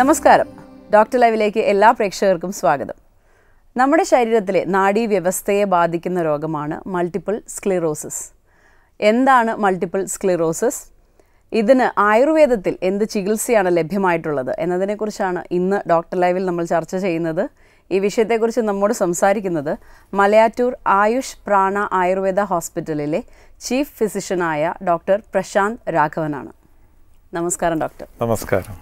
നമസ്കാരം ഡോക്ടർ ലൈവിലേക്ക് എല്ലാ പ്രേക്ഷകർക്കും സ്വാഗതം നമ്മുടെ ശരീരത്തിലെ നാഡീ വ്യവസ്ഥയെ ബാധിക്കുന്ന രോഗമാണ് മൾട്ടിപ്പിൾ സ്ക്ലിറോസിസ് എന്താണ് മൾട്ടിപ്പിൾ സ്ക്ലിറോസിസ് ഇതിന് ആയുർവേദത്തിൽ എന്ത് ചികിത്സയാണ് ലഭ്യമായിട്ടുള്ളത് എന്നതിനെക്കുറിച്ചാണ് ഇന്ന് ഡോക്ടർ ലൈവിൽ നമ്മൾ ചർച്ച ചെയ്യുന്നത് ഈ വിഷയത്തെക്കുറിച്ച് നമ്മോട് സംസാരിക്കുന്നത് മലയാറ്റൂർ ആയുഷ് പ്രാണ ആയുർവേദ ഹോസ്പിറ്റലിലെ ചീഫ് ഫിസിഷ്യനായ ഡോക്ടർ പ്രശാന്ത് രാഘവനാണ് നമസ്കാരം ഡോക്ടർ നമസ്കാരം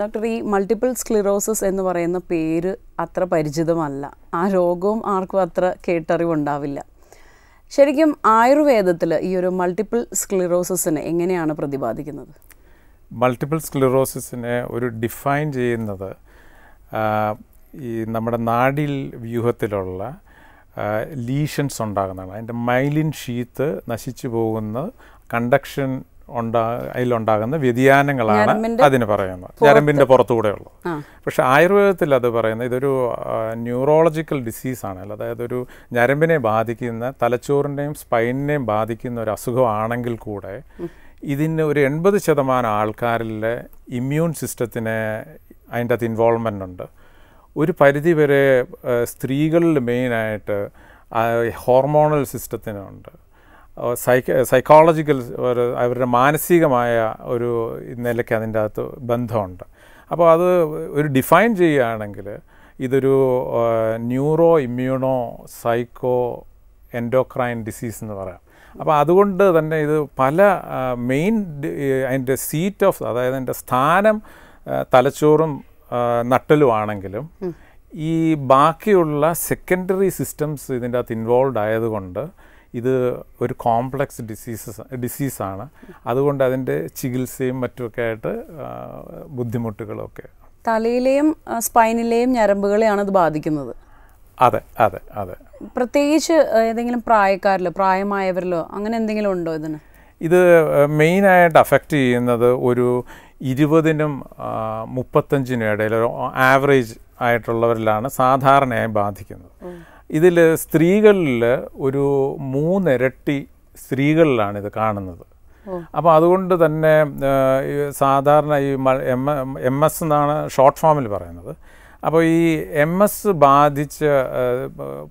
ഡോക്ടർ ഈ മൾട്ടിപ്പിൾ സ്ക്ലിറോസിസ് എന്ന് പറയുന്ന പേര് അത്ര പരിചിതമല്ല ആ രോഗവും ആർക്കും അത്ര കേട്ടറിവുണ്ടാവില്ല ശരിക്കും ആയുർവേദത്തിൽ ഈ ഒരു മൾട്ടിപ്പിൾ സ്ക്ലിറോസിസിനെ എങ്ങനെയാണ് പ്രതിപാദിക്കുന്നത് മൾട്ടിപ്പിൾ സ്ക്ലിറോസിസിനെ ഒരു ഡിഫൈൻ ചെയ്യുന്നത് ഈ നമ്മുടെ നാടിൽ വ്യൂഹത്തിലുള്ള ലീഷൻസ് ഉണ്ടാകുന്നതാണ് അതിൻ്റെ മൈലിൻ ഷീത്ത് നശിച്ചു പോകുന്ന കണ്ടക്ഷൻ ഉണ്ടാ അതിലുണ്ടാകുന്ന വ്യതിയാനങ്ങളാണ് അതിന് പറയുന്നത് ഞരമ്പിൻ്റെ ഉള്ളു പക്ഷെ ആയുർവേദത്തിൽ അത് പറയുന്നത് ഇതൊരു ന്യൂറോളജിക്കൽ ഡിസീസാണ് അതായത് ഒരു ഞരമ്പിനെ ബാധിക്കുന്ന തലച്ചോറിൻ്റെയും സ്പൈനിനെയും ബാധിക്കുന്ന ഒരു അസുഖമാണെങ്കിൽ കൂടെ ഇതിന് ഒരു എൺപത് ശതമാനം ആൾക്കാരിലെ ഇമ്മ്യൂൺ സിസ്റ്റത്തിന് അതിൻ്റെ അകത്ത് ഇൻവോൾവ്മെൻ്റ് ഉണ്ട് ഒരു പരിധി വരെ സ്ത്രീകളിൽ മെയിനായിട്ട് ഹോർമോണൽ സിസ്റ്റത്തിനുണ്ട് സൈക്ക സൈക്കോളജിക്കൽ ഒരു അവരുടെ മാനസികമായ ഒരു നിലയ്ക്ക് അതിൻ്റെ അകത്ത് ബന്ധമുണ്ട് അപ്പോൾ അത് ഒരു ഡിഫൈൻ ചെയ്യുകയാണെങ്കിൽ ഇതൊരു neuro immuno psycho endocrine disease എന്ന് പറയാം അപ്പോൾ അതുകൊണ്ട് തന്നെ ഇത് പല മെയിൻ അതിൻ്റെ സീറ്റ് ഓഫ് അതായത് അതിൻ്റെ സ്ഥാനം തലച്ചോറും നട്ടലുമാണെങ്കിലും ഈ ബാക്കിയുള്ള സെക്കൻഡറി സിസ്റ്റംസ് ഇതിൻ്റെ അകത്ത് ഇൻവോൾവ് ആയതുകൊണ്ട് ഇത് ഒരു കോംപ്ലക്സ് ഡിസീസസ് ഡിസീസാണ് അതുകൊണ്ട് അതിൻ്റെ ചികിത്സയും മറ്റുമൊക്കെ ആയിട്ട് ബുദ്ധിമുട്ടുകളൊക്കെ തലയിലെയും സ്പൈനിലെയും ഞരമ്പുകളെയാണ് ഇത് ബാധിക്കുന്നത് അതെ അതെ അതെ പ്രത്യേകിച്ച് ഏതെങ്കിലും പ്രായക്കാരിലോ പ്രായമായവരിലോ അങ്ങനെ എന്തെങ്കിലും ഉണ്ടോ ഇതിന് ഇത് മെയിനായിട്ട് അഫക്റ്റ് ചെയ്യുന്നത് ഒരു ഇരുപതിനും മുപ്പത്തഞ്ചിനും ഇടയിൽ ഒരു ആവറേജ് ആയിട്ടുള്ളവരിലാണ് സാധാരണയായി ബാധിക്കുന്നത് ഇതിൽ സ്ത്രീകളിൽ ഒരു മൂന്നിരട്ടി സ്ത്രീകളിലാണ് ഇത് കാണുന്നത് അപ്പോൾ അതുകൊണ്ട് തന്നെ സാധാരണ ഈ എം എസ് എന്നാണ് ഷോർട്ട് ഫോമിൽ പറയുന്നത് അപ്പോൾ ഈ എം എസ് ബാധിച്ച്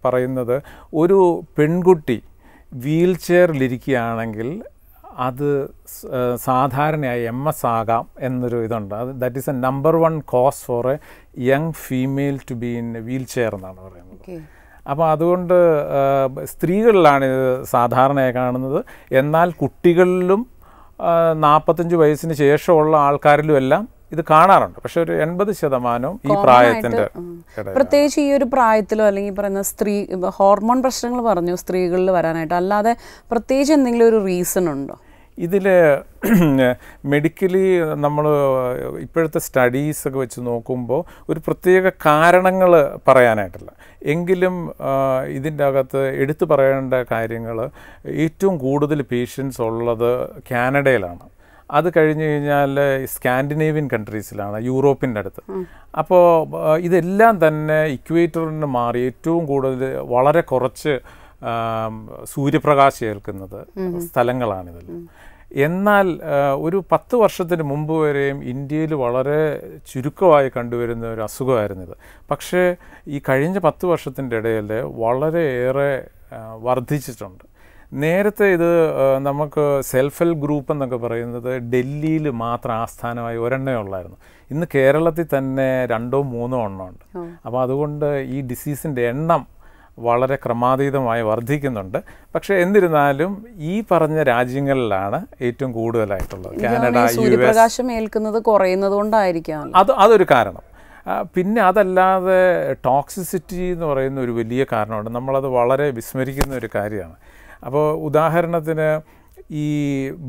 പറയുന്നത് ഒരു പെൺകുട്ടി വീൽ ചെയറിലിരിക്കുകയാണെങ്കിൽ അത് സാധാരണയായി എം എസ് ആകാം എന്നൊരു ഇതുണ്ട് അത് that is a number one cause for a young female to be in wheel chair എന്നാണ് പറയുന്നത് അപ്പോൾ അതുകൊണ്ട് സ്ത്രീകളിലാണ് ഇത് സാധാരണയായി കാണുന്നത് എന്നാൽ കുട്ടികളിലും നാൽപ്പത്തഞ്ച് വയസ്സിന് ശേഷമുള്ള ആൾക്കാരിലും എല്ലാം ഇത് കാണാറുണ്ട് പക്ഷെ ഒരു എൺപത് ശതമാനം ഈ പ്രായത്തിന്റെ പ്രത്യേകിച്ച് ഈ ഒരു പ്രായത്തിലോ അല്ലെങ്കിൽ പറയുന്ന സ്ത്രീ ഹോർമോൺ പ്രശ്നങ്ങൾ പറഞ്ഞു സ്ത്രീകളിൽ വരാനായിട്ട് അല്ലാതെ പ്രത്യേകിച്ച് എന്തെങ്കിലും ഒരു റീസൺ ഉണ്ടോ ഇതിൽ മെഡിക്കലി നമ്മൾ ഇപ്പോഴത്തെ സ്റ്റഡീസ് ഒക്കെ വെച്ച് നോക്കുമ്പോൾ ഒരു പ്രത്യേക കാരണങ്ങൾ പറയാനായിട്ടില്ല എങ്കിലും ഇതിൻ്റെ അകത്ത് എടുത്തു പറയേണ്ട കാര്യങ്ങൾ ഏറ്റവും കൂടുതൽ പേഷ്യൻസ് ഉള്ളത് കാനഡയിലാണ് അത് കഴിഞ്ഞ് കഴിഞ്ഞാൽ സ്കാൻഡിനേവിയൻ കൺട്രീസിലാണ് യൂറോപ്പിൻ്റെ അടുത്ത് അപ്പോൾ ഇതെല്ലാം തന്നെ ഇക്വേറ്ററിന് മാറി ഏറ്റവും കൂടുതൽ വളരെ കുറച്ച് സൂര്യപ്രകാശം ഏൽക്കുന്നത് സ്ഥലങ്ങളാണിതെല്ലാം എന്നാൽ ഒരു പത്ത് വർഷത്തിന് മുമ്പ് വരെയും ഇന്ത്യയിൽ വളരെ ചുരുക്കമായി കണ്ടുവരുന്ന ഒരു അസുഖമായിരുന്നു ഇത് പക്ഷേ ഈ കഴിഞ്ഞ പത്ത് വർഷത്തിൻ്റെ ഇടയിൽ വളരെയേറെ വർദ്ധിച്ചിട്ടുണ്ട് നേരത്തെ ഇത് നമുക്ക് സെൽഫ് ഹെൽപ്പ് ഗ്രൂപ്പ് എന്നൊക്കെ പറയുന്നത് ഡൽഹിയിൽ മാത്രം ആസ്ഥാനമായി ഒരെണ്ണേ ഉള്ളായിരുന്നു ഇന്ന് കേരളത്തിൽ തന്നെ രണ്ടോ മൂന്നോ എണ്ണമുണ്ട് അപ്പോൾ അതുകൊണ്ട് ഈ ഡിസീസിൻ്റെ എണ്ണം വളരെ ക്രമാതീതമായി വർദ്ധിക്കുന്നുണ്ട് പക്ഷേ എന്നിരുന്നാലും ഈ പറഞ്ഞ രാജ്യങ്ങളിലാണ് ഏറ്റവും കൂടുതലായിട്ടുള്ളത് കാനഡ സൂര്യപ്രകാശം ഏൽക്കുന്നത് കുറയുന്നത് കൊണ്ടായിരിക്കാം അത് അതൊരു കാരണം പിന്നെ അതല്ലാതെ ടോക്സിസിറ്റി എന്ന് പറയുന്ന ഒരു വലിയ കാരണമുണ്ട് നമ്മളത് വളരെ വിസ്മരിക്കുന്ന ഒരു കാര്യമാണ് അപ്പോൾ ഉദാഹരണത്തിന് ഈ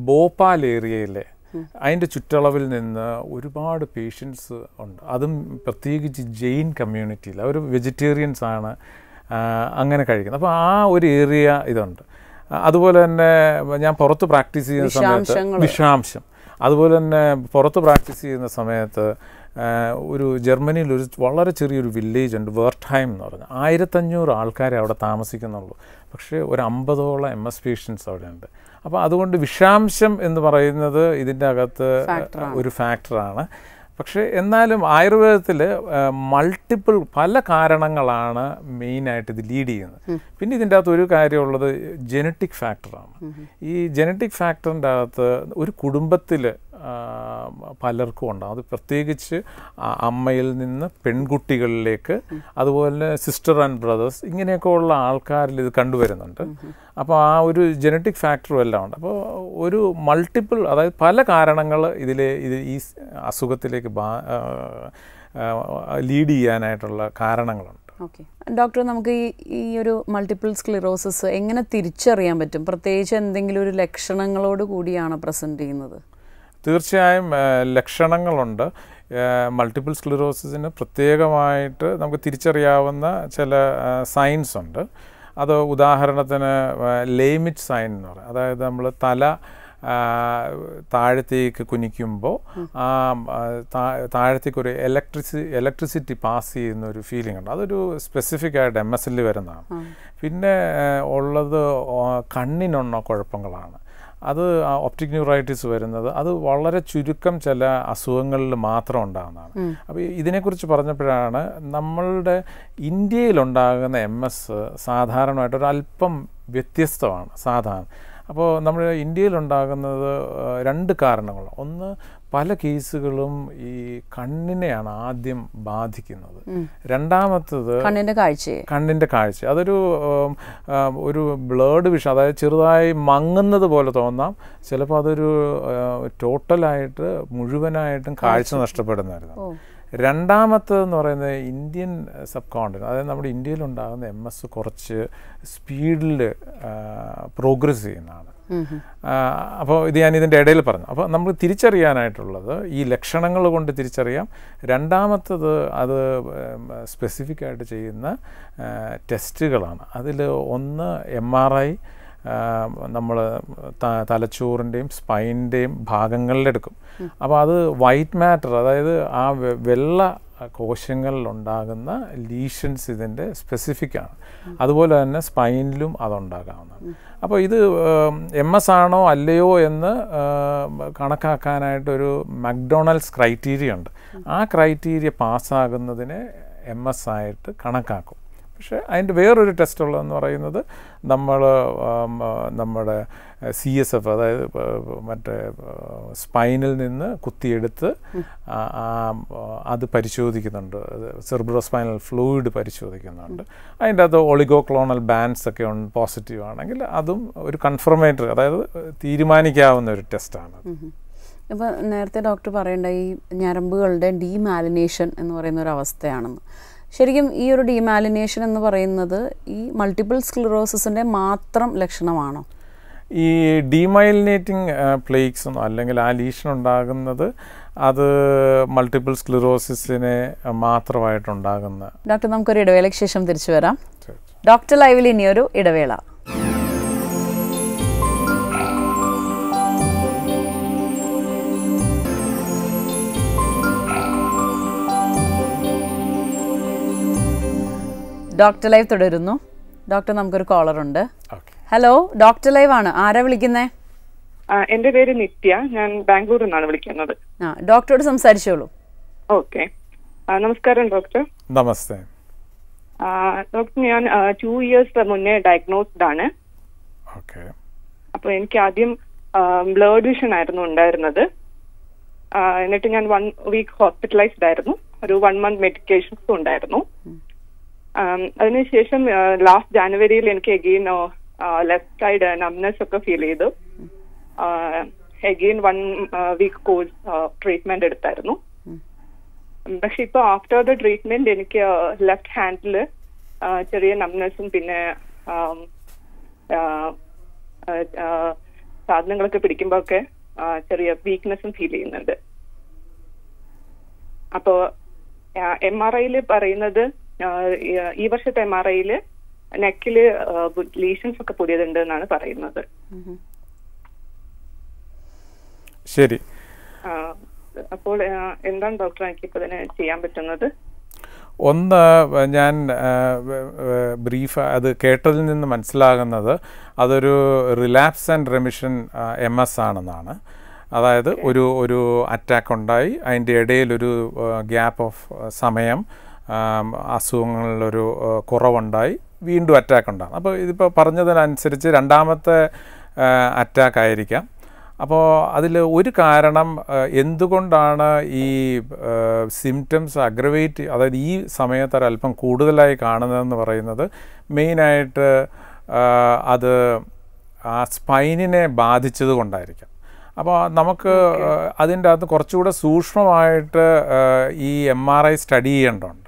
ഭോപ്പാൽ ഏരിയയിലെ അതിൻ്റെ ചുറ്റളവിൽ നിന്ന് ഒരുപാട് പേഷ്യൻസ് ഉണ്ട് അതും പ്രത്യേകിച്ച് ജെയിൻ കമ്മ്യൂണിറ്റിയിൽ അവർ വെജിറ്റേറിയൻസ് ആണ് അങ്ങനെ കഴിക്കുന്നത് അപ്പോൾ ആ ഒരു ഏരിയ ഇതുണ്ട് അതുപോലെ തന്നെ ഞാൻ പുറത്ത് പ്രാക്ടീസ് ചെയ്യുന്ന സമയത്ത് വിഷാംശം അതുപോലെ തന്നെ പുറത്ത് പ്രാക്ടീസ് ചെയ്യുന്ന സമയത്ത് ഒരു ജർമ്മനിയിൽ ഒരു വളരെ ചെറിയൊരു വില്ലേജ് ഉണ്ട് വേർട്ടൈം എന്ന് പറഞ്ഞാൽ ആയിരത്തഞ്ഞൂറ് ആൾക്കാരെ അവിടെ താമസിക്കുന്നുള്ളൂ പക്ഷേ ഒരു അമ്പതോളം എം എസ് പേഷ്യൻസ് അവിടെയുണ്ട് അപ്പോൾ അതുകൊണ്ട് വിഷാംശം എന്ന് പറയുന്നത് ഇതിൻ്റെ അകത്ത് ഒരു ഫാക്ടറാണ് പക്ഷേ എന്നാലും ആയുർവേദത്തിൽ മൾട്ടിപ്പിൾ പല കാരണങ്ങളാണ് മെയിനായിട്ട് ഇത് ലീഡ് ചെയ്യുന്നത് പിന്നെ ഇതിൻ്റെ അകത്ത് ഒരു കാര്യമുള്ളത് ജനറ്റിക് ഫാക്ടറാണ് ഈ ജനറ്റിക് ഫാക്ടറിൻ്റെ അകത്ത് ഒരു കുടുംബത്തിൽ പലർക്കും ഉണ്ടാകും അത് പ്രത്യേകിച്ച് അമ്മയിൽ നിന്ന് പെൺകുട്ടികളിലേക്ക് അതുപോലെ സിസ്റ്റർ ആൻഡ് ബ്രദേഴ്സ് ഇങ്ങനെയൊക്കെ ഉള്ള ആൾക്കാരിൽ ഇത് കണ്ടുവരുന്നുണ്ട് അപ്പോൾ ആ ഒരു ജനറ്റിക് ഫാക്ടറും എല്ലാം ഉണ്ട് അപ്പോൾ ഒരു മൾട്ടിപ്പിൾ അതായത് പല കാരണങ്ങൾ ഇതിലെ ഇത് ഈ അസുഖത്തിലേക്ക് ബാ ലീഡ് ചെയ്യാനായിട്ടുള്ള കാരണങ്ങളുണ്ട് ഓക്കെ ഡോക്ടർ നമുക്ക് ഈ ഈ ഒരു മൾട്ടിപ്പിൾ സ്ക്ലിറോസിസ് എങ്ങനെ തിരിച്ചറിയാൻ പറ്റും പ്രത്യേകിച്ച് എന്തെങ്കിലും ഒരു ലക്ഷണങ്ങളോട് കൂടിയാണ് പ്രസൻറ്റ് ചെയ്യുന്നത് തീർച്ചയായും ലക്ഷണങ്ങളുണ്ട് മൾട്ടിപ്പിൾ സ്ക്ലിറോസിന് പ്രത്യേകമായിട്ട് നമുക്ക് തിരിച്ചറിയാവുന്ന ചില സൈൻസ് ഉണ്ട് അത് ഉദാഹരണത്തിന് ലേമിറ്റ് സൈൻ എന്ന് പറയും അതായത് നമ്മൾ തല താഴത്തേക്ക് കുനിക്കുമ്പോൾ ആ താഴത്തേക്ക് ഒരു എലക്ട്രിസി ഇലക്ട്രിസിറ്റി പാസ് ചെയ്യുന്ന ഒരു ഫീലിംഗ് ഉണ്ട് അതൊരു സ്പെസിഫിക് ആയിട്ട് എം എസ് എല്ലിൽ വരുന്നതാണ് പിന്നെ ഉള്ളത് കണ്ണിനൊണ്ണ കുഴപ്പങ്ങളാണ് അത് ഒപ്റ്റിക് ന്യൂറൈറ്റിസ് വരുന്നത് അത് വളരെ ചുരുക്കം ചില അസുഖങ്ങളിൽ മാത്രം ഉണ്ടാകുന്നതാണ് അപ്പോൾ ഇതിനെക്കുറിച്ച് പറഞ്ഞപ്പോഴാണ് നമ്മളുടെ ഇന്ത്യയിലുണ്ടാകുന്ന എം എസ് സാധാരണമായിട്ട് ഒരു അല്പം വ്യത്യസ്തമാണ് സാധാരണ അപ്പോൾ നമ്മൾ ഇന്ത്യയിലുണ്ടാകുന്നത് രണ്ട് കാരണങ്ങൾ ഒന്ന് പല കേസുകളും ഈ കണ്ണിനെയാണ് ആദ്യം ബാധിക്കുന്നത് രണ്ടാമത്തത് കണ്ണിന്റെ കാഴ്ച കണ്ണിന്റെ കാഴ്ച അതൊരു ഒരു ബ്ലേഡ് വിഷ അതായത് ചെറുതായി മങ്ങുന്നത് പോലെ തോന്നാം ചിലപ്പോൾ അതൊരു ടോട്ടലായിട്ട് മുഴുവനായിട്ടും കാഴ്ച നഷ്ടപ്പെടുന്നതായിരുന്നു രണ്ടാമത്തെന്ന് പറയുന്നത് ഇന്ത്യൻ സബ് കോണ്ടിനെ അതായത് നമ്മുടെ ഇന്ത്യയിലുണ്ടാകുന്ന എം എസ് കുറച്ച് സ്പീഡിൽ പ്രോഗ്രസ് ചെയ്യുന്നതാണ് അപ്പോൾ ഇത് ഞാൻ ഇതിൻ്റെ ഇടയിൽ പറഞ്ഞു അപ്പോൾ നമ്മൾ തിരിച്ചറിയാനായിട്ടുള്ളത് ഈ ലക്ഷണങ്ങൾ കൊണ്ട് തിരിച്ചറിയാം രണ്ടാമത്തത് അത് സ്പെസിഫിക് ആയിട്ട് ചെയ്യുന്ന ടെസ്റ്റുകളാണ് അതിൽ ഒന്ന് എം ആർ ഐ നമ്മൾ തലച്ചോറിൻ്റെയും സ്പൈൻ്റെയും ഭാഗങ്ങളിലെടുക്കും അപ്പോൾ അത് വൈറ്റ് മാറ്റർ അതായത് ആ വെള്ള കോശങ്ങളിലുണ്ടാകുന്ന ലീഷൻസ് ഇതിൻ്റെ സ്പെസിഫിക് ആണ് അതുപോലെ തന്നെ സ്പൈനിലും അതുണ്ടാകാവുന്ന അപ്പോൾ ഇത് എം എസ് ആണോ അല്ലയോ എന്ന് കണക്കാക്കാനായിട്ടൊരു മക്ഡൊണാൾഡ്സ് ക്രൈറ്റീരിയ ഉണ്ട് ആ ക്രൈറ്റീരിയ പാസ്സാകുന്നതിനെ എം എസ് ആയിട്ട് കണക്കാക്കും പക്ഷേ അതിൻ്റെ വേറൊരു ടെസ്റ്റ് ഉള്ളതെന്ന് പറയുന്നത് നമ്മൾ നമ്മുടെ സി എസ് എഫ് അതായത് മറ്റേ സ്പൈനിൽ നിന്ന് കുത്തിയെടുത്ത് അത് പരിശോധിക്കുന്നുണ്ട് സെർബ്രോ സ്പൈനൽ ഫ്ലൂയിഡ് പരിശോധിക്കുന്നുണ്ട് അതിൻ്റെ ഒളിഗോ ക്ലോണൽ ബാൻസ് ഒക്കെ ഉണ്ട് പോസിറ്റീവ് ആണെങ്കിൽ അതും ഒരു കൺഫർമേറ്ററി അതായത് തീരുമാനിക്കാവുന്ന ഒരു ടെസ്റ്റാണ് അപ്പോൾ നേരത്തെ ഡോക്ടർ പറയേണ്ട ഈ ഞരമ്പുകളുടെ ഡീമാലിനേഷൻ എന്ന് പറയുന്ന ഒരു അവസ്ഥയാണെന്ന് ശരിക്കും ഈ ഒരു ഡിമാലിനേഷൻ എന്ന് പറയുന്നത് ഈ മൾട്ടിപ്പിൾ സ്ക്ലിറോസിൻ്റെ മാത്രം ലക്ഷണമാണോ ഈ ഡിമൈലിനേറ്റിംഗ് പ്ലേക്സ് അല്ലെങ്കിൽ ആ ലീഷൻ ഉണ്ടാകുന്നത് അത് മൾട്ടിപ്പിൾ സ്ക്ലിറോസിസിനെ മാത്രമായിട്ടുണ്ടാകുന്ന ഡോക്ടർ നമുക്കൊരു ഇടവേളയ്ക്ക് ശേഷം തിരിച്ചു വരാം ഡോക്ടർ ലൈവിൽ ഇനിയൊരു ഇടവേള ഡോക്ടർ ലൈവ് തുടരുന്നു ഡോക്ടർ നമുക്കൊരു കോളർ ഉണ്ട് ഹലോ ഡോക്ടർ ലൈവ് ആണ് ആരാ വിളിക്കുന്നേ എന്റെ പേര് നിത്യ ഞാൻ ബാംഗ്ലൂരിൽ നിന്നാണ് വിളിക്കുന്നത് ആ ഡോക്ടറോട് സംസാരിച്ചോളൂ ഓക്കെ നമസ്കാരം ഡോക്ടർ നമസ്തേ ഡോക്ടർ ഞാൻ ടു ഇയേഴ്സ് മുന്നേ ഡയഗ്നോസ്ഡ് ആണ് അപ്പൊ എനിക്ക് ആദ്യം ബ്ലഡ് വിഷൻ ആയിരുന്നു ഉണ്ടായിരുന്നത് എന്നിട്ട് ഞാൻ വൺ വീക്ക് ഹോസ്പിറ്റലൈസ്ഡ് ആയിരുന്നു ഒരു വൺ മന്ത് മെഡിക്കേഷൻസും ഉണ്ടായിരുന്നു Um, അതിനുശേഷം ലാസ്റ്റ് uh, ജാനുവരിയിൽ എനിക്ക് എഗെയിൻ ലെഫ്റ്റ് സൈഡ് നംനെസ് ഒക്കെ ഫീൽ ചെയ്തു again one week course treatment എടുത്തായിരുന്നു പക്ഷെ ഇപ്പൊ ആഫ്റ്റർ ദ ട്രീറ്റ്മെന്റ് എനിക്ക് uh, ലെഫ്റ്റ് ഹാൻഡിൽ uh, ചെറിയ നംനെസ്സും പിന്നെ um, സാധനങ്ങളൊക്കെ പിടിക്കുമ്പോ ഒക്കെ ചെറിയ വീക്ക്നെസ്സും ഫീൽ ചെയ്യുന്നുണ്ട് അപ്പോ എം ആർ ഐയില് പറയുന്നത് ഈ വർഷത്തെ എം ആർ ഐയിൽ നെക്കില് ലീഷൻസ് ഒക്കെ പുതിയതുണ്ട് എന്നാണ് പറയുന്നത് ശരി അപ്പോൾ എന്താണ് ഡോക്ടർ എനിക്ക് ഇപ്പൊ ഇതിന് ചെയ്യാൻ പറ്റുന്നത് ഒന്ന് ഞാൻ ബ്രീഫ് അത് കേട്ടതിൽ നിന്ന് മനസ്സിലാകുന്നത് അതൊരു relapse and remission M S ആണെന്നാണ് അതായത് ഒരു ഒരു അറ്റാക്ക് ഉണ്ടായി അതിൻ്റെ ഇടയിൽ ഒരു ഗ്യാപ്പ് ഓഫ് സമയം അസുഖങ്ങളിലൊരു കുറവുണ്ടായി വീണ്ടും അറ്റാക്ക് ഉണ്ടാകും അപ്പോൾ ഇതിപ്പോൾ പറഞ്ഞതിനനുസരിച്ച് രണ്ടാമത്തെ അറ്റാക്ക് ആയിരിക്കാം അപ്പോൾ അതിൽ ഒരു കാരണം എന്തുകൊണ്ടാണ് ഈ സിംറ്റംസ് അഗ്രവേറ്റ് അതായത് ഈ സമയത്ത് ഒരല്പം കൂടുതലായി കാണുന്നതെന്ന് പറയുന്നത് മെയിനായിട്ട് അത് ആ സ്പൈനിനെ ബാധിച്ചത് കൊണ്ടായിരിക്കാം അപ്പോൾ നമുക്ക് അതിൻ്റെ അകത്ത് കുറച്ചുകൂടെ സൂക്ഷ്മമായിട്ട് ഈ എം ആർ ഐ സ്റ്റഡി ചെയ്യേണ്ടതുണ്ട്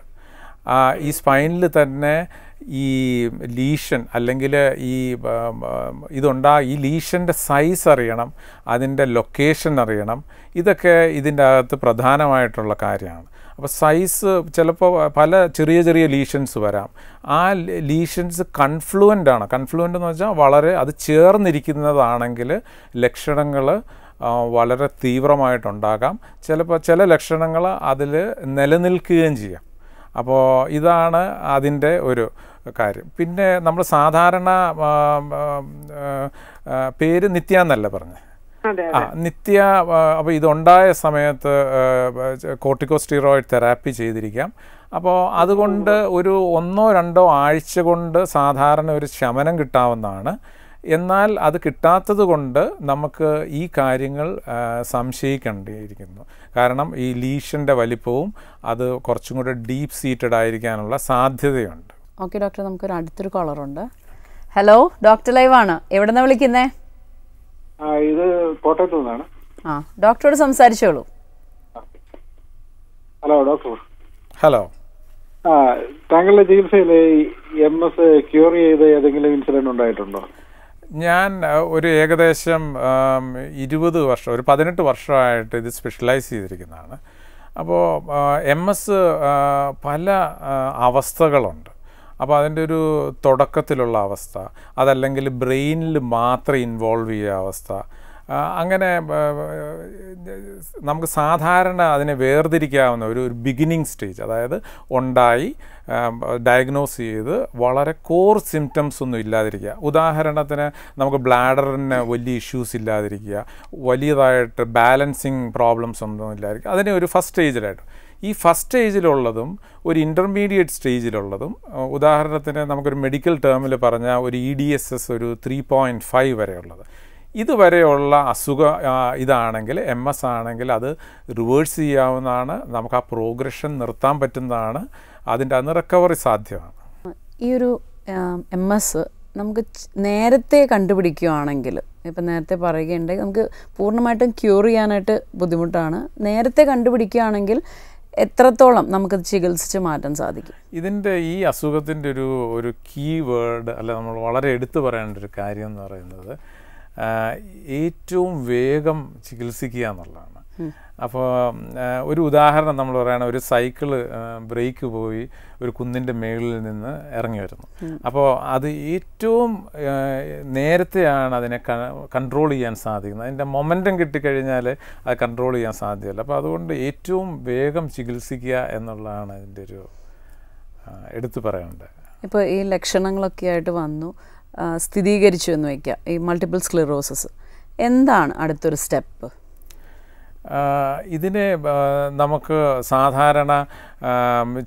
ഈ സ്പൈനിൽ തന്നെ ഈ ലീഷൻ അല്ലെങ്കിൽ ഈ ഇതുണ്ടാ ഈ ലീഷൻ്റെ സൈസ് അറിയണം അതിൻ്റെ ലൊക്കേഷൻ അറിയണം ഇതൊക്കെ ഇതിൻ്റെ അകത്ത് പ്രധാനമായിട്ടുള്ള കാര്യമാണ് അപ്പോൾ സൈസ് ചിലപ്പോൾ പല ചെറിയ ചെറിയ ലീഷൻസ് വരാം ആ ലീഷൻസ് കൺഫ്ലുവൻ്റ് ആണ് കൺഫ്ലുവൻ്റ് എന്ന് വെച്ചാൽ വളരെ അത് ചേർന്നിരിക്കുന്നതാണെങ്കിൽ ലക്ഷണങ്ങൾ വളരെ തീവ്രമായിട്ടുണ്ടാകാം ചിലപ്പോൾ ചില ലക്ഷണങ്ങൾ അതിൽ നിലനിൽക്കുകയും ചെയ്യാം അപ്പോൾ ഇതാണ് അതിൻ്റെ ഒരു കാര്യം പിന്നെ നമ്മൾ സാധാരണ പേര് നിത്യ എന്നല്ല പറഞ്ഞത് ആ നിത്യ അപ്പോൾ ഇതുണ്ടായ സമയത്ത് കോർട്ടിക്കോസ്റ്റീറോയിഡ് തെറാപ്പി ചെയ്തിരിക്കാം അപ്പോൾ അതുകൊണ്ട് ഒരു ഒന്നോ രണ്ടോ ആഴ്ച കൊണ്ട് സാധാരണ ഒരു ശമനം കിട്ടാവുന്നതാണ് എന്നാൽ അത് കിട്ടാത്തത് കൊണ്ട് നമുക്ക് ഈ കാര്യങ്ങൾ സംശയിക്കേണ്ടിയിരിക്കുന്നു കാരണം ഈ ലീഷൻ്റെ വലിപ്പവും അത് കുറച്ചും കൂടെ ഡീപ്പ് സീറ്റഡ് ആയിരിക്കാനുള്ള സാധ്യതയുണ്ട് ഓക്കെ ഡോക്ടർ നമുക്കൊരു അടുത്തൊരു കോളറുണ്ട് ഹലോ ഡോക്ടർ ലൈവ് ആണ് എവിടെ നിന്ന് വിളിക്കുന്നേ ഇത് കോട്ടയത്ത് നിന്നാണ് ആ ഡോക്ടറോട് സംസാരിച്ചോളൂ ഹലോ ഡോക്ടർ ഹലോ ആ താങ്കളുടെ ചികിത്സയിൽ എം എസ് ക്യൂർ ചെയ്ത് ഏതെങ്കിലും ഇൻസിഡന്റ് ഉണ്ടായിട്ടുണ്ടോ ഞാൻ ഒരു ഏകദേശം ഇരുപത് വർഷം ഒരു പതിനെട്ട് വർഷമായിട്ട് ഇത് സ്പെഷ്യലൈസ് ചെയ്തിരിക്കുന്നതാണ് അപ്പോൾ എം എസ് പല അവസ്ഥകളുണ്ട് അപ്പോൾ അതിൻ്റെ ഒരു തുടക്കത്തിലുള്ള അവസ്ഥ അതല്ലെങ്കിൽ ബ്രെയിനിൽ മാത്രം ഇൻവോൾവ് ചെയ്യുക അവസ്ഥ അങ്ങനെ നമുക്ക് സാധാരണ അതിനെ വേർതിരിക്കാവുന്ന ഒരു ഒരു ബിഗിനിങ് സ്റ്റേജ് അതായത് ഉണ്ടായി ഡയഗ്നോസ് ചെയ്ത് വളരെ കോർ സിംറ്റംസ് ഒന്നും ഇല്ലാതിരിക്കുക ഉദാഹരണത്തിന് നമുക്ക് ബ്ലാഡറിന് വലിയ ഇഷ്യൂസ് ഇല്ലാതിരിക്കുക വലിയതായിട്ട് ബാലൻസിങ് പ്രോബ്ലംസ് ഒന്നും ഇല്ലാതിരിക്കുക അതിനെ ഒരു ഫസ്റ്റ് സ്റ്റേജിലായിട്ട് ഈ ഫസ്റ്റ് സ്റ്റേജിലുള്ളതും ഒരു ഇൻ്റർമീഡിയറ്റ് സ്റ്റേജിലുള്ളതും ഉദാഹരണത്തിന് നമുക്കൊരു മെഡിക്കൽ ടേമിൽ പറഞ്ഞാൽ ഒരു ഇ ഡി എസ് എസ് ഒരു ത്രീ പോയിൻറ്റ് ഫൈവ് വരെയുള്ളത് ഇതുവരെയുള്ള അസുഖ ഇതാണെങ്കിൽ എം എസ് ആണെങ്കിൽ അത് റിവേഴ്സ് ചെയ്യാവുന്നതാണ് നമുക്ക് ആ പ്രോഗ്രഷൻ നിർത്താൻ പറ്റുന്നതാണ് അതിൻ്റെ അന്ന് റിക്കവറി സാധ്യമാണ് ഈ ഒരു എം എസ് നമുക്ക് നേരത്തെ കണ്ടുപിടിക്കുകയാണെങ്കിൽ ഇപ്പം നേരത്തെ പറയുകയുണ്ടെങ്കിൽ നമുക്ക് പൂർണ്ണമായിട്ടും ക്യൂർ ചെയ്യാനായിട്ട് ബുദ്ധിമുട്ടാണ് നേരത്തെ കണ്ടുപിടിക്കുകയാണെങ്കിൽ എത്രത്തോളം നമുക്ക് ചികിത്സിച്ച് മാറ്റാൻ സാധിക്കും ഇതിൻ്റെ ഈ അസുഖത്തിൻ്റെ ഒരു ഒരു കീ വേർഡ് അല്ല നമ്മൾ വളരെ എടുത്തു പറയേണ്ട ഒരു കാര്യം എന്ന് പറയുന്നത് ഏറ്റവും വേഗം ചികിത്സിക്കുക എന്നുള്ളതാണ് അപ്പോൾ ഒരു ഉദാഹരണം നമ്മൾ പറയുകയാണ് ഒരു സൈക്കിള് ബ്രേക്ക് പോയി ഒരു കുന്നിൻ്റെ മേളിൽ നിന്ന് ഇറങ്ങി വരുന്നു അപ്പോൾ അത് ഏറ്റവും നേരത്തെയാണ് അതിനെ കൺട്രോൾ ചെയ്യാൻ സാധിക്കുന്നത് അതിൻ്റെ മൊമെൻറ്റം കിട്ടിക്കഴിഞ്ഞാൽ അത് കൺട്രോൾ ചെയ്യാൻ സാധ്യമല്ല അപ്പോൾ അതുകൊണ്ട് ഏറ്റവും വേഗം ചികിത്സിക്കുക എന്നുള്ളതാണ് അതിൻ്റെ ഒരു എടുത്തു പറയേണ്ടത് ഇപ്പോൾ ഈ ലക്ഷണങ്ങളൊക്കെ ആയിട്ട് വന്നു സ്ഥിരീകരിച്ചു എന്ന് വയ്ക്കുക ഈ മൾട്ടിപ്പിൾ സ്ക്ലിറോസിസ് എന്താണ് അടുത്തൊരു സ്റ്റെപ്പ് ഇതിനെ നമുക്ക് സാധാരണ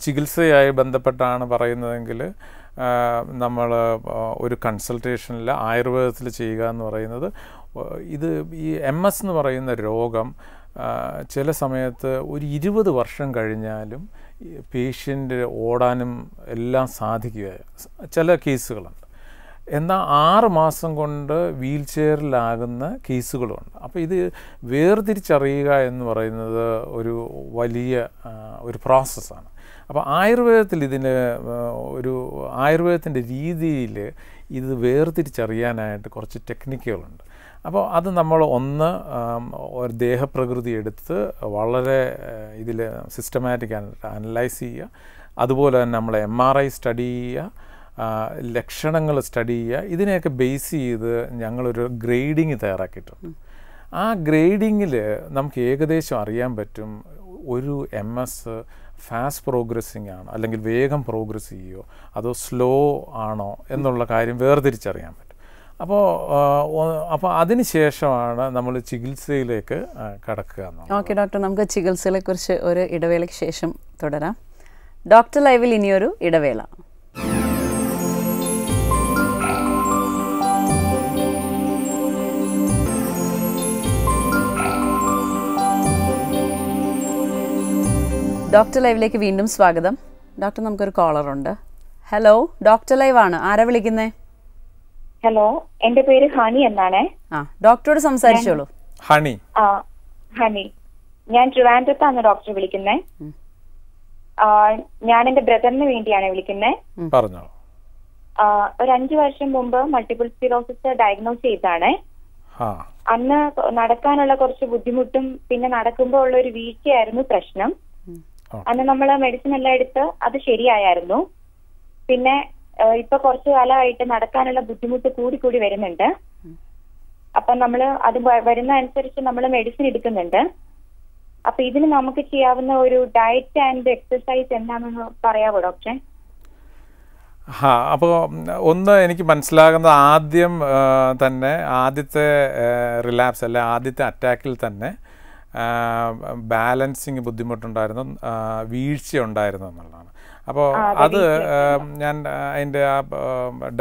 ചികിത്സയായി ബന്ധപ്പെട്ടാണ് പറയുന്നതെങ്കിൽ നമ്മൾ ഒരു കൺസൾട്ടേഷനിൽ ആയുർവേദത്തിൽ ചെയ്യുക എന്ന് പറയുന്നത് ഇത് ഈ എം എസ് എന്ന് പറയുന്ന രോഗം ചില സമയത്ത് ഒരു ഇരുപത് വർഷം കഴിഞ്ഞാലും പേഷ്യൻ്റ് ഓടാനും എല്ലാം സാധിക്കുക ചില കേസുകളാണ് എന്നാൽ ആറ് മാസം കൊണ്ട് വീൽ ചെയറിലാകുന്ന കേസുകളുണ്ട് അപ്പോൾ ഇത് വേർതിരിച്ചറിയുക എന്ന് പറയുന്നത് ഒരു വലിയ ഒരു പ്രോസസ്സാണ് അപ്പോൾ ആയുർവേദത്തിൽ ഇതിന് ഒരു ആയുർവേദത്തിൻ്റെ രീതിയിൽ ഇത് വേർതിരിച്ചറിയാനായിട്ട് കുറച്ച് ടെക്നിക്കുകളുണ്ട് അപ്പോൾ അത് നമ്മൾ ഒന്ന് ഒരു ദേഹപ്രകൃതി എടുത്ത് വളരെ ഇതിൽ സിസ്റ്റമാറ്റിക് അനലൈസ് ചെയ്യുക അതുപോലെ തന്നെ നമ്മൾ എം ആർ ഐ സ്റ്റഡി ചെയ്യുക ലക്ഷണങ്ങൾ സ്റ്റഡി ചെയ്യുക ഇതിനെയൊക്കെ ബേസ് ചെയ്ത് ഞങ്ങളൊരു ഗ്രേഡിങ് തയ്യാറാക്കിയിട്ടുണ്ട് ആ ഗ്രേഡിങ്ങിൽ നമുക്ക് ഏകദേശം അറിയാൻ പറ്റും ഒരു എം എസ് ഫാസ്റ്റ് പ്രോഗ്രസ്സിങ് ആണ് അല്ലെങ്കിൽ വേഗം പ്രോഗ്രസ് ചെയ്യുമോ അതോ സ്ലോ ആണോ എന്നുള്ള കാര്യം വേർതിരിച്ചറിയാൻ പറ്റും അപ്പോൾ അപ്പോൾ അതിന് ശേഷമാണ് നമ്മൾ ചികിത്സയിലേക്ക് കടക്കുക ഓക്കെ ഡോക്ടർ നമുക്ക് ചികിത്സയെക്കുറിച്ച് ഒരു ഇടവേളയ്ക്ക് ശേഷം തുടരാം ഡോക്ടർ ലൈവിൽ ഇനിയൊരു ഇടവേള ഡോക്ടർ ലൈവിലേക്ക് വീണ്ടും സ്വാഗതം ഡോക്ടർ നമുക്കൊരു കോളറുണ്ട് ഹലോ ഡോക്ടർ ലൈവ് ആണ് ആരാ വിളിക്കുന്നേ ഹലോ എന്റെ പേര് ഹണി എന്നാണ് ആ ഡോക്ടറോട് സംസാരിച്ചോളൂ ഹണി ആ ഹണി ഞാൻ ട്രിവാൻഡ്രത്താണ് ഡോക്ടർ വിളിക്കുന്നത് ഞാൻ എന്റെ ബ്രദറിന് വേണ്ടിയാണ് വിളിക്കുന്നത് പറഞ്ഞോ ഒരു അഞ്ചു വർഷം മുമ്പ് മൾട്ടിപ്പിൾ സ്പിറോസിസ് ഡയഗ്നോസ് ചെയ്താണ് അന്ന് നടക്കാനുള്ള കുറച്ച് ബുദ്ധിമുട്ടും പിന്നെ നടക്കുമ്പോ ഉള്ള ഒരു വീഴ്ചയായിരുന്നു പ്രശ്നം അന്ന് നമ്മൾ മെഡിസിൻ എല്ലാം എടുത്ത് അത് ശരിയായിരുന്നു പിന്നെ ഇപ്പൊ കുറച്ചു കാലമായിട്ട് നടക്കാനുള്ള ബുദ്ധിമുട്ട് കൂടി കൂടി വരുന്നുണ്ട് അപ്പൊ നമ്മൾ അത് വരുന്ന അനുസരിച്ച് നമ്മൾ മെഡിസിൻ എടുക്കുന്നുണ്ട് അപ്പൊ ഇതിന് നമുക്ക് ചെയ്യാവുന്ന ഒരു ഡയറ്റ് ആൻഡ് എക്സസൈസ് എന്താണെന്ന് പറയാവോ ഡോക്ടറെ ഹാ അപ്പോൾ ഒന്ന് എനിക്ക് മനസ്സിലാകുന്നത് ആദ്യം തന്നെ ആദ്യത്തെ റിലാപ്സ് അല്ലെ ആദ്യത്തെ അറ്റാക്കിൽ തന്നെ ബാലൻസിങ് ബുദ്ധിമുട്ടുണ്ടായിരുന്നു വീഴ്ച ഉണ്ടായിരുന്നു എന്നുള്ളതാണ് അപ്പോൾ അത് ഞാൻ അതിൻ്റെ ആ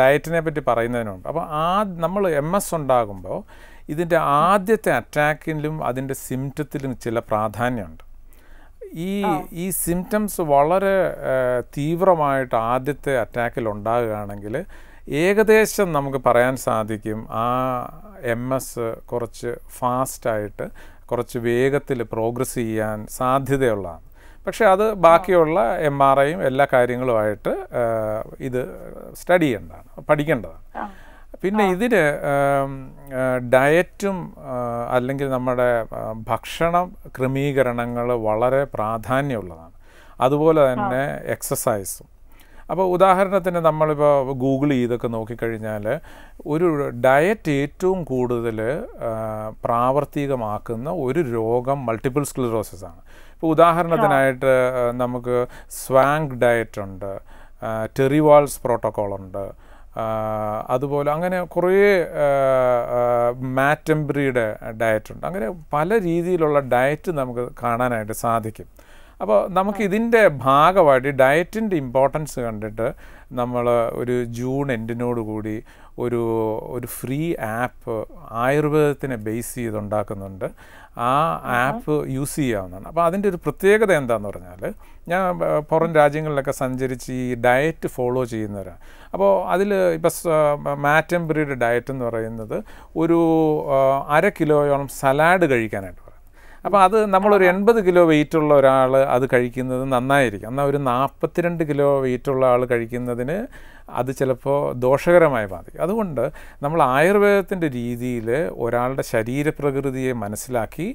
ഡയറ്റിനെ പറ്റി പറയുന്നതിനുണ്ട് അപ്പോൾ ആ നമ്മൾ എം എസ് ഉണ്ടാകുമ്പോൾ ഇതിൻ്റെ ആദ്യത്തെ അറ്റാക്കിലും അതിൻ്റെ സിംറ്റത്തിലും ചില പ്രാധാന്യമുണ്ട് ഈ ഈ സിംറ്റംസ് വളരെ തീവ്രമായിട്ട് ആദ്യത്തെ അറ്റാക്കിൽ ഉണ്ടാകുകയാണെങ്കിൽ ഏകദേശം നമുക്ക് പറയാൻ സാധിക്കും ആ എം എസ് കുറച്ച് ഫാസ്റ്റായിട്ട് കുറച്ച് വേഗത്തിൽ പ്രോഗ്രസ് ചെയ്യാൻ സാധ്യതയുള്ളതാണ് പക്ഷേ അത് ബാക്കിയുള്ള എം ആർ ഐയും എല്ലാ കാര്യങ്ങളുമായിട്ട് ഇത് സ്റ്റഡി ചെയ്യേണ്ടതാണ് പഠിക്കേണ്ടതാണ് പിന്നെ ഇതിന് ഡയറ്റും അല്ലെങ്കിൽ നമ്മുടെ ഭക്ഷണ ക്രമീകരണങ്ങൾ വളരെ പ്രാധാന്യമുള്ളതാണ് അതുപോലെ തന്നെ എക്സസൈസും അപ്പോൾ ഉദാഹരണത്തിന് നമ്മളിപ്പോൾ ഗൂഗിൾ ചെയ്തൊക്കെ നോക്കിക്കഴിഞ്ഞാൽ ഒരു ഡയറ്റ് ഏറ്റവും കൂടുതൽ പ്രാവർത്തികമാക്കുന്ന ഒരു രോഗം മൾട്ടിപ്പിൾ സ്ക്ലിറോസിസ് ആണ് ഇപ്പോൾ ഉദാഹരണത്തിനായിട്ട് നമുക്ക് സ്വാങ്ക് ഡയറ്റ് ഉണ്ട് ടെറിവാൾസ് പ്രോട്ടോക്കോൾ ഉണ്ട് അതുപോലെ അങ്ങനെ കുറേ മാറ്റംബ്രിയുടെ ഡയറ്റുണ്ട് അങ്ങനെ പല രീതിയിലുള്ള ഡയറ്റ് നമുക്ക് കാണാനായിട്ട് സാധിക്കും അപ്പോൾ നമുക്ക് ഇതിൻ്റെ ഭാഗമായിട്ട് ഡയറ്റിൻ്റെ ഇമ്പോർട്ടൻസ് കണ്ടിട്ട് നമ്മൾ ഒരു ജൂൺ എൻഡിനോട് കൂടി ഒരു ഒരു ഫ്രീ ആപ്പ് ആയുർവേദത്തിനെ ബേസ് ചെയ്തുണ്ടാക്കുന്നുണ്ട് ആ ആപ്പ് യൂസ് ചെയ്യാവുന്നതാണ് അപ്പോൾ അതിൻ്റെ ഒരു പ്രത്യേകത എന്താണെന്ന് പറഞ്ഞാൽ ഞാൻ പുറം രാജ്യങ്ങളിലൊക്കെ സഞ്ചരിച്ച് ഈ ഡയറ്റ് ഫോളോ ചെയ്യുന്നവരാണ് അപ്പോൾ അതിൽ ഇപ്പം മാറ്റംബറിയുടെ ഡയറ്റ് എന്ന് പറയുന്നത് ഒരു അര കിലോയോളം സലാഡ് കഴിക്കാനായിട്ട് അപ്പോൾ അത് നമ്മളൊരു എൺപത് കിലോ ഉള്ള ഒരാൾ അത് കഴിക്കുന്നത് നന്നായിരിക്കും എന്നാൽ ഒരു നാൽപ്പത്തിരണ്ട് കിലോ ഉള്ള ആൾ കഴിക്കുന്നതിന് അത് ചിലപ്പോൾ ദോഷകരമായി ബാധിക്കും അതുകൊണ്ട് നമ്മൾ ആയുർവേദത്തിൻ്റെ രീതിയിൽ ഒരാളുടെ ശരീരപ്രകൃതിയെ മനസ്സിലാക്കി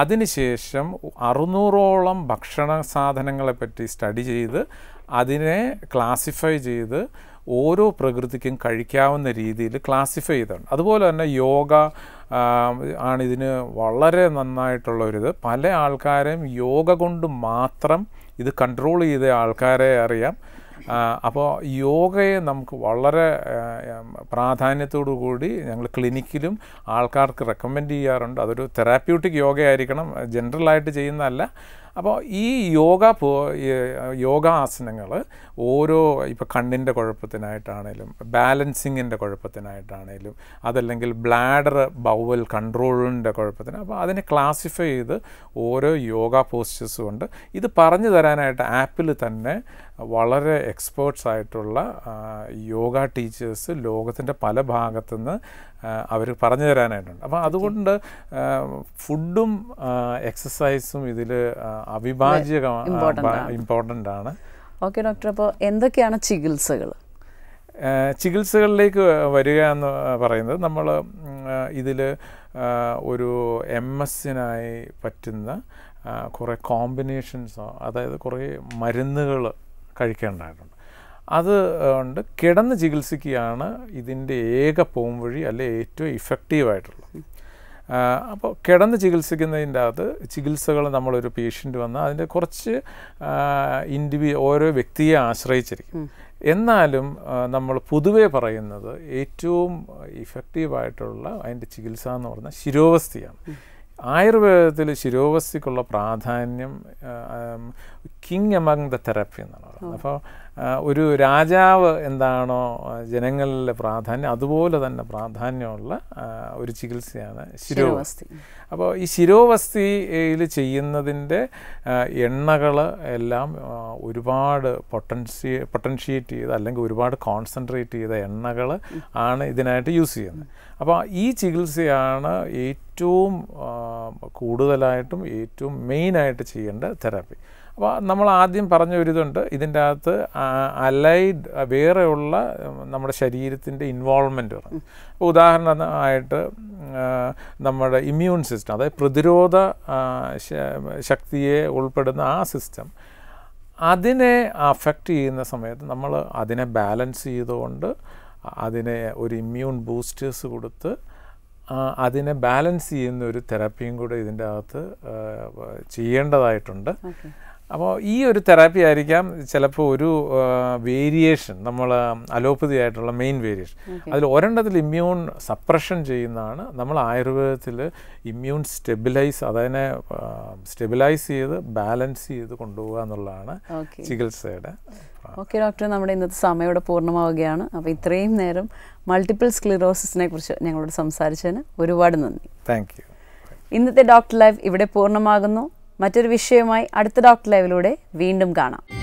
അതിനുശേഷം അറുന്നൂറോളം ഭക്ഷണ സാധനങ്ങളെപ്പറ്റി സ്റ്റഡി ചെയ്ത് അതിനെ ക്ലാസിഫൈ ചെയ്ത് ഓരോ പ്രകൃതിക്കും കഴിക്കാവുന്ന രീതിയിൽ ക്ലാസിഫൈ ചെയ്തിട്ടുണ്ട് അതുപോലെ തന്നെ യോഗ ആണിതിന് വളരെ നന്നായിട്ടുള്ള പല ആൾക്കാരെയും യോഗ കൊണ്ട് മാത്രം ഇത് കൺട്രോൾ ചെയ്ത ആൾക്കാരെ അറിയാം അപ്പോൾ യോഗയെ നമുക്ക് വളരെ പ്രാധാന്യത്തോടു കൂടി ഞങ്ങൾ ക്ലിനിക്കിലും ആൾക്കാർക്ക് റെക്കമെൻഡ് ചെയ്യാറുണ്ട് അതൊരു തെറാപ്യൂട്ടിക് യോഗയായിരിക്കണം ജനറലായിട്ട് ചെയ്യുന്നതല്ല അപ്പോൾ ഈ യോഗ പോ യോഗാസനങ്ങൾ ഓരോ ഇപ്പോൾ കണ്ണിൻ്റെ കുഴപ്പത്തിനായിട്ടാണേലും ബാലൻസിങ്ങിൻ്റെ കുഴപ്പത്തിനായിട്ടാണേലും അതല്ലെങ്കിൽ ബ്ലാഡർ ബൗവൽ കൺട്രോളിൻ്റെ കുഴപ്പത്തിന് അപ്പോൾ അതിനെ ക്ലാസിഫൈ ചെയ്ത് ഓരോ യോഗ പോസ്റ്റേഴ്സും ഉണ്ട് ഇത് പറഞ്ഞു തരാനായിട്ട് ആപ്പിൽ തന്നെ വളരെ എക്സ്പേർട്സ് ആയിട്ടുള്ള യോഗ ടീച്ചേഴ്സ് ലോകത്തിൻ്റെ പല ഭാഗത്തു നിന്ന് അവർ പറഞ്ഞു തരാനായിട്ടുണ്ട് അപ്പോൾ അതുകൊണ്ട് ഫുഡും എക്സസൈസും ഇതിൽ അവിഭാജ്യമാണ് ഇമ്പോർട്ടൻ്റ് ആണ് ഓക്കെ ഡോക്ടർ അപ്പോൾ എന്തൊക്കെയാണ് ചികിത്സകൾ ചികിത്സകളിലേക്ക് വരിക എന്ന് പറയുന്നത് നമ്മൾ ഇതിൽ ഒരു എം എസിനായി പറ്റുന്ന കുറേ കോമ്പിനേഷൻസോ അതായത് കുറേ മരുന്നുകൾ കഴിക്കേണ്ടതായിട്ടുണ്ട് അത് കൊണ്ട് കിടന്ന് ചികിത്സിക്കുകയാണ് ഇതിൻ്റെ ഏക പോംവഴി അല്ലെ ഏറ്റവും ഇഫക്റ്റീവായിട്ടുള്ളത് അപ്പോൾ കിടന്ന് ചികിത്സിക്കുന്നതിൻ്റെ അകത്ത് ചികിത്സകൾ നമ്മളൊരു പേഷ്യൻ്റ് വന്നാൽ അതിൻ്റെ കുറച്ച് ഇൻഡിവി ഓരോ വ്യക്തിയെ ആശ്രയിച്ചിരിക്കും എന്നാലും നമ്മൾ പൊതുവേ പറയുന്നത് ഏറ്റവും ഇഫക്റ്റീവായിട്ടുള്ള അതിൻ്റെ ചികിത്സ എന്ന് പറഞ്ഞാൽ ശിരോവസ്തിയാണ് ആയുർവേദത്തിൽ ശിരോവസ്തിക്കുള്ള പ്രാധാന്യം കിങ് എമംഗ് ദ തെറപ്പി എന്നാണ് പറയുന്നത് അപ്പോൾ ഒരു രാജാവ് എന്താണോ ജനങ്ങളിലെ പ്രാധാന്യം അതുപോലെ തന്നെ പ്രാധാന്യമുള്ള ഒരു ചികിത്സയാണ് ശിരോവസ്തി അപ്പോൾ ഈ ശിരോവസ്തിയിൽ ചെയ്യുന്നതിൻ്റെ എണ്ണകൾ എല്ലാം ഒരുപാട് പൊട്ടൻഷ്യ പൊട്ടൻഷിയേറ്റ് ചെയ്ത് അല്ലെങ്കിൽ ഒരുപാട് കോൺസെൻട്രേറ്റ് ചെയ്ത എണ്ണകൾ ആണ് ഇതിനായിട്ട് യൂസ് ചെയ്യുന്നത് അപ്പോൾ ഈ ചികിത്സയാണ് ഏറ്റവും കൂടുതലായിട്ടും ഏറ്റവും മെയിനായിട്ട് ചെയ്യേണ്ട തെറാപ്പി അപ്പോൾ നമ്മൾ ആദ്യം പറഞ്ഞ ഒരിതുണ്ട് ഇതിൻ്റെ അകത്ത് അലൈഡ് വേറെയുള്ള നമ്മുടെ ശരീരത്തിൻ്റെ ഇൻവോൾവ്മെൻറ്റ് പറഞ്ഞു ഉദാഹരണമായിട്ട് നമ്മുടെ ഇമ്മ്യൂൺ സിസ്റ്റം അതായത് പ്രതിരോധ ശക്തിയെ ഉൾപ്പെടുന്ന ആ സിസ്റ്റം അതിനെ അഫക്റ്റ് ചെയ്യുന്ന സമയത്ത് നമ്മൾ അതിനെ ബാലൻസ് ചെയ്തുകൊണ്ട് അതിനെ ഒരു ഇമ്മ്യൂൺ ബൂസ്റ്റേഴ്സ് കൊടുത്ത് അതിനെ ബാലൻസ് ചെയ്യുന്ന ഒരു തെറാപ്പിയും കൂടെ ഇതിൻ്റെ അകത്ത് ചെയ്യേണ്ടതായിട്ടുണ്ട് അപ്പോൾ ഈ ഒരു തെറാപ്പി ആയിരിക്കാം ചിലപ്പോൾ ഒരു വേരിയേഷൻ നമ്മൾ അലോപ്പതി ആയിട്ടുള്ള മെയിൻ വേരിയേഷൻ അതിൽ ഒരെണ്ണത്തിൽ ഇമ്മ്യൂൺ സപ്രഷൻ ചെയ്യുന്നതാണ് നമ്മൾ ആയുർവേദത്തിൽ ഇമ്മ്യൂൺ സ്റ്റെബിലൈസ് അതായത് സ്റ്റെബിലൈസ് ചെയ്ത് ബാലൻസ് ചെയ്ത് കൊണ്ടുപോകുക എന്നുള്ളതാണ് ചികിത്സയുടെ ഓക്കെ ഡോക്ടർ നമ്മുടെ ഇന്നത്തെ സമയം ഇവിടെ പൂർണ്ണമാവുകയാണ് അപ്പോൾ ഇത്രയും നേരം മൾട്ടിപ്പിൾ സ്ക്ലിറോസിസിനെ കുറിച്ച് ഞങ്ങളോട് സംസാരിച്ചതിന് ഒരുപാട് നന്ദി താങ്ക് യു ഇന്നത്തെ ഡോക്ടർ ലൈഫ് ഇവിടെ പൂർണ്ണമാകുന്നു മറ്റൊരു വിഷയവുമായി അടുത്ത ഡോക്ടർ ലൈവിലൂടെ വീണ്ടും കാണാം